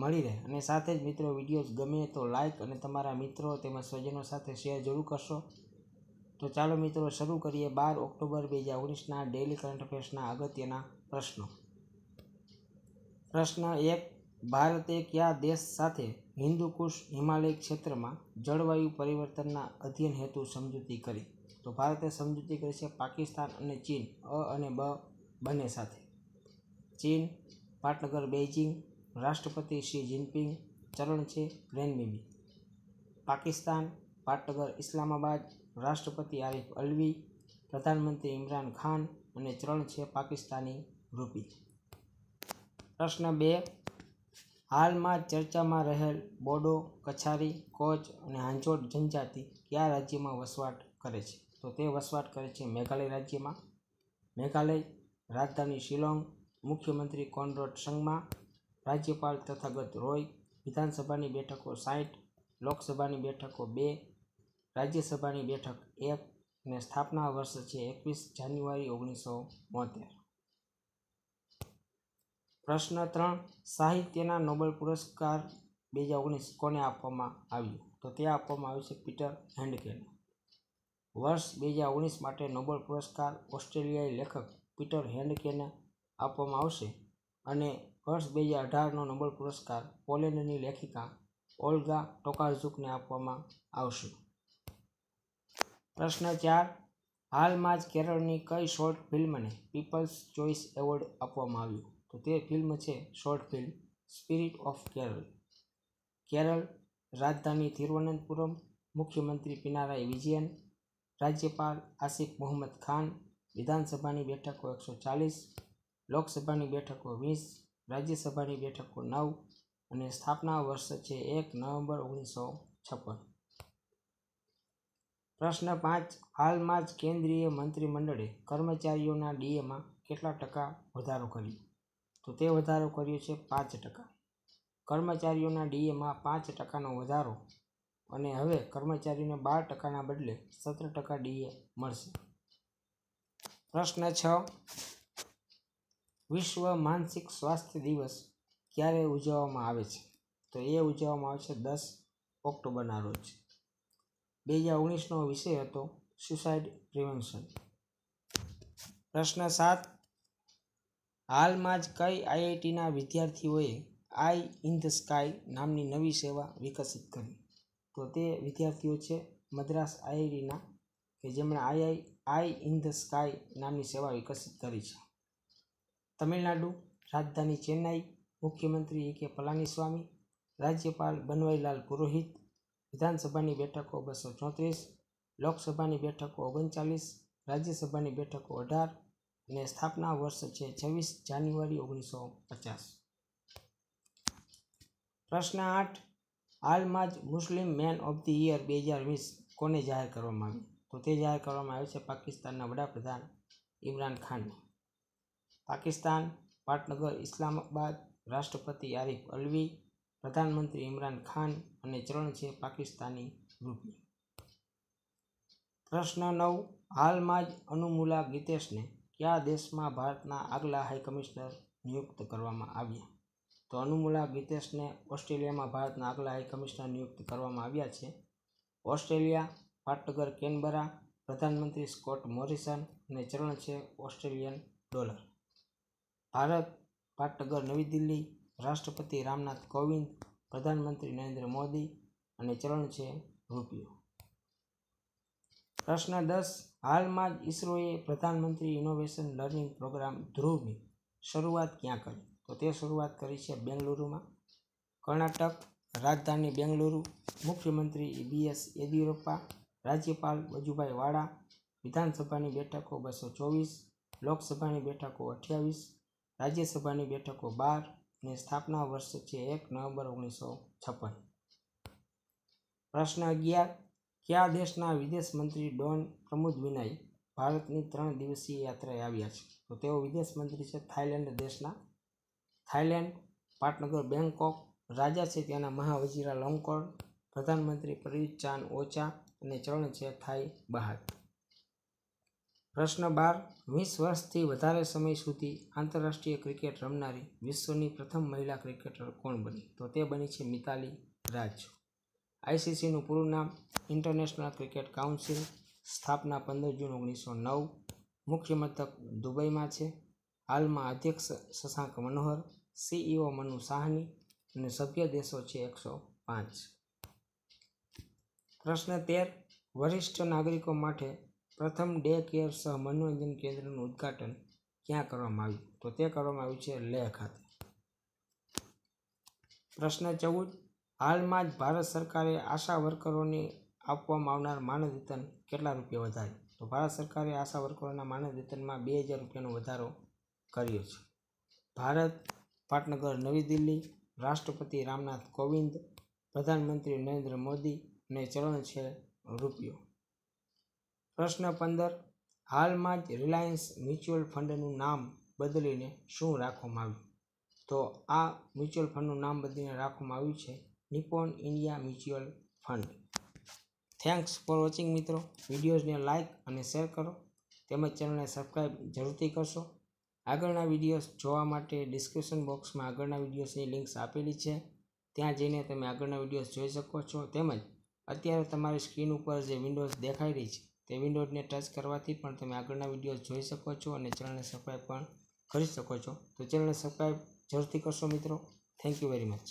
મળી રહે અને સાથે જ મિત્રો વિડીયો ગમે તો લાઇક અને તમારા મિત્રો તેમજ સ્વજનો સાથે શેર જરૂર કરશો તો ચાલો મિત્રો શરૂ કરીએ બાર ઓક્ટોબર બે હજાર ઓગણીસના ડેલી કરંટ અફેર્સના અગત્યના પ્રશ્નો પ્રશ્ન એક ભારતે કયા દેશ સાથે હિન્દુકુશ હિમાલય ક્ષેત્રમાં જળવાયુ પરિવર્તનના અધ્યયન હેતુ સમજૂતી કરી તો ભારતે સમજૂતી કરી છે પાકિસ્તાન અને ચીન અ અને બ બંને સાથે ચીન પાટનગર બેઇજિંગ રાષ્ટ્રપતિ શી જિનપિંગ ચરણ છે રેનબીબી પાકિસ્તાન પાટનગર ઇસ્લામાબાદ રાષ્ટ્રપતિ આરિફ અલવી પ્રધાનમંત્રી ઇમરાન ખાન અને ચરણ છે પાકિસ્તાની રૂપી પ્રશ્ન બે હાલમાં ચર્ચામાં રહેલ બોડો કછારી કોચ અને હાંચોડ જનજાતિ કયા રાજ્યમાં વસવાટ કરે છે તો તે વસવાટ કરે છે મેઘાલય રાજ્યમાં મેઘાલય રાજધાની શિલોંગ મુખ્યમંત્રી કોનરોડ સંગમા રાજ્યપાલ તથાગત રોય વિધાનસભાની બેઠકો સાઠ લોકસભાની બેઠકો બે રાજ્યસભાની બેઠક એક ને સ્થાપના વર્ષ છે એકવીસ જાન્યુઆરી ઓગણીસો બોતેર પ્રશ્ન ત્રણ સાહિત્યના નોબેલ પુરસ્કાર બે હજાર ઓગણીસ કોને આપવામાં આવ્યો તો તે આપવામાં આવ્યો છે પીટર હેન્ડકેને વર્ષ બે હજાર ઓગણીસ માટે નોબેલ પુરસ્કાર ઓસ્ટ્રેલિયાઈ લેખક પીટર હેન્ડકેને આપવામાં આવશે અને વર્ષ બે હજાર અઢારનો નોબલ પુરસ્કાર પોલેન્ડની લેખિકા ઓલ્ગા ટોકાઝુકને આપવામાં આવશે પ્રશ્ન ચાર હાલમાં જ કેરળની કઈ શોર્ટ ફિલ્મને પીપલ્સ ચોઇસ એવોર્ડ આપવામાં આવ્યું તો તે ફિલ્મ છે short film spirit of Kerala Kerala રાજધાની તિરુવનંતપુરમ મુખ્યમંત્રી પિનારાય વિજયન રાજ્યપાલ આસિફ મોહમ્મદ ખાન વિધાનસભાની બેઠકો એકસો ચાલીસ લોકસભાની બેઠકો વીસ રાજ્યસભાની બેઠકો નવ અને સ્થાપના વર્ષ છે એક નવેમ્બર ઓગણીસો છપ્પન પ્રશ્ન પાંચ હાલમાં જ કેન્દ્રીય મંત્રીમંડળે કર્મચારીઓના ડીએમાં કેટલા ટકા વધારો કર્યો તો તે વધારો કર્યો છે પાંચ ટકા કર્મચારીઓના ડીએમાં પાંચ ટકાનો વધારો અને હવે કર્મચારીઓને બાર ટકાના બદલે સત્તર ટકા ડીએ મળશે પ્રશ્ન છ વિશ્વ માનસિક સ્વાસ્થ્ય દિવસ ક્યારે ઉજવવામાં આવે છે તો એ ઉજવવામાં આવે છે દસ ઓક્ટોબરના રોજ બે હજાર ઓગણીસનો વિષય હતો સુસાઇડ પ્રિવેન્શન પ્રશ્ન સાત હાલમાં જ કઈ આઈઆઈટીના વિદ્યાર્થીઓએ આઈ ઇન ધ સ્કાય નામની નવી સેવા વિકસિત કરી તો તે વિદ્યાર્થીઓ છે મદ્રાસ આઈઆઈટીના કે જેમણે આઈઆઈ આઈ ઇન ધ સ્કાય નામની સેવા વિકસિત કરી છે તમિલનાડુ રાજધાની ચેન્નાઈ મુખ્યમંત્રી એ કે પલાનીસ્વામી રાજ્યપાલ બનવારીલાલ પુરોહિત વિધાનસભાની બેઠકો બસો ચોત્રીસ લોકસભાની બેઠકો ઓગણચાલીસ રાજ્યસભાની બેઠકો અઢાર અને સ્થાપના વર્ષ છે છવ્વીસ જાન્યુઆરી ઓગણીસો પચાસ પ્રશ્ન આઠ હાલમાં જ મુસ્લિમ મેન ઓફ ધી યર બે હજાર વીસ કોને જાહેર કરવામાં આવ્યું તો તે જાહેર કરવામાં આવ્યું છે પાકિસ્તાનના વડાપ્રધાન ઇમરાન ખાનને પાકિસ્તાન પાટનગર ઇસ્લામાબાદ રાષ્ટ્રપતિ આરિફ અલવી પ્રધાનમંત્રી ઇમરાન ખાન અને ચરણ છે પાકિસ્તાની રૂપી પ્રશ્ન નવ હાલમાં જ અનુમુલા ગીતેશને કયા દેશમાં ભારતના આગલા હાઈ કમિશનર નિયુક્ત કરવામાં આવ્યા તો અનુમુલા ગીતેશને ઓસ્ટ્રેલિયામાં ભારતના આગલા હાઈ કમિશનર નિયુક્ત કરવામાં આવ્યા છે ઓસ્ટ્રેલિયા પાટનગર કેનબરા પ્રધાનમંત્રી સ્કોટ મોરિસન અને ચરણ છે ઓસ્ટ્રેલિયન ડોલર ભારત પાટનગર નવી દિલ્હી રાષ્ટ્રપતિ રામનાથ કોવિંદ પ્રધાનમંત્રી નરેન્દ્ર મોદી અને ચલણ છે રૂપિયો પ્રશ્ન દસ હાલમાં જ ઇસરોએ પ્રધાનમંત્રી ઇનોવેશન લર્નિંગ પ્રોગ્રામ ધ્રુવની શરૂઆત ક્યાં કરી તો તે શરૂઆત કરી છે બેંગલુરુમાં કર્ણાટક રાજધાની બેંગલુરુ મુખ્યમંત્રી બી એસ યેદિયુરપ્પા રાજ્યપાલ વજુભાઈ વાળા વિધાનસભાની બેઠકો બસો ચોવીસ લોકસભાની બેઠકો અઠ્યાવીસ રાજ્યસભાની બેઠકો બાર ને સ્થાપના વર્ષ છે એક નવેમ્બર ઓગણીસો છપ્પન પ્રશ્ન અગિયાર કયા દેશના વિદેશ મંત્રી ડોન પ્રમોદ વિનય ભારતની ત્રણ દિવસીય યાત્રાએ આવ્યા છે તો તેઓ વિદેશ મંત્રી છે થાઇલેન્ડ દેશના થાઇલેન્ડ પાટનગર બેંકોક રાજા છે ત્યાંના મહાવજીરા લોંગકોર્ન પ્રધાનમંત્રી પ્રયુત ચાન ઓચા અને ચરણ છે થાઈ બહાર પ્રશ્ન બાર વીસ વર્ષથી વધારે સમય સુધી આંતરરાષ્ટ્રીય ક્રિકેટ રમનારી વિશ્વની પ્રથમ મહિલા ક્રિકેટર કોણ બની તો તે બની છે મિતાલી રાજ આઈસીસીનું પૂરું નામ ઇન્ટરનેશનલ ક્રિકેટ કાઉન્સિલ સ્થાપના પંદર જૂન ઓગણીસો નવ મુખ્ય મથક દુબઈમાં છે હાલમાં અધ્યક્ષ શશાંક મનોહર સીઈઓ મનુ સાહની અને સભ્ય દેશો છે એકસો પાંચ પ્રશ્ન તેર વરિષ્ઠ નાગરિકો માટે પ્રથમ ડે કેર સહ મનોરંજન કેન્દ્રનું ઉદ્ઘાટન ક્યાં કરવામાં આવ્યું તો તે કરવામાં આવ્યું છે લેહ ખાતે પ્રશ્ન ચૌદ હાલમાં જ ભારત સરકારે આશા વર્કરોને આપવામાં આવનાર માનદ વેતન કેટલા રૂપિયા વધારે તો ભારત સરકારે આશા વર્કરોના માનદ વેતનમાં બે હજાર રૂપિયાનો વધારો કર્યો છે ભારત પાટનગર નવી દિલ્હી રાષ્ટ્રપતિ રામનાથ કોવિંદ પ્રધાનમંત્રી નરેન્દ્ર મોદી અને ચલણ છે રૂપિયો પ્રશ્ન પંદર હાલમાં જ રિલાયન્સ મ્યુચ્યુઅલ ફંડનું નામ બદલીને શું રાખવામાં આવ્યું તો આ મ્યુચ્યુઅલ ફંડનું નામ બદલીને રાખવામાં આવ્યું છે Nippon India mutual fund thanks for watching મિત્રો વિડીયોઝને લાઇક અને શેર કરો તેમજ ચેનલને સબસ્ક્રાઈબ જરૂરથી કરશો આગળના વિડીયોઝ જોવા માટે ડિસ્ક્રિપ્શન બોક્સમાં આગળના વિડીયોઝની લિંક્સ આપેલી છે ત્યાં જઈને તમે આગળના વિડીયોઝ જોઈ શકો છો તેમજ અત્યારે તમારી સ્ક્રીન ઉપર જે વિન્ડોઝ દેખાઈ રહી છે તે વિન્ડોને ટચ કરવાથી પણ તમે આગળના વિડીયો જોઈ શકો છો અને ચેનલને સબસ્ક્રાઈબ પણ કરી શકો છો તો ચેનલને સબસ્ક્રાઈબ જરૂરથી કરશો મિત્રો થેન્ક યુ વેરી મચ